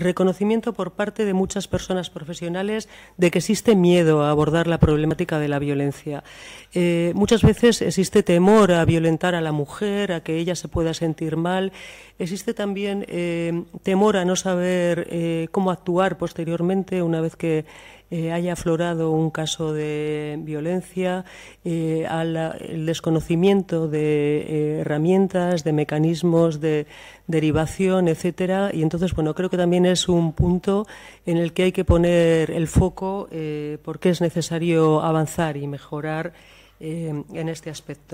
Reconocimiento por parte de muchas personas profesionales de que existe miedo a abordar la problemática de la violencia. Eh, muchas veces existe temor a violentar a la mujer, a que ella se pueda sentir mal. Existe también eh, temor a no saber eh, cómo actuar posteriormente una vez que eh, haya aflorado un caso de violencia, eh, al el desconocimiento de eh, herramientas, de mecanismos de derivación, etcétera. Y entonces, bueno, creo que también es un punto en el que hay que poner el foco porque es necesario avanzar y mejorar en este aspecto.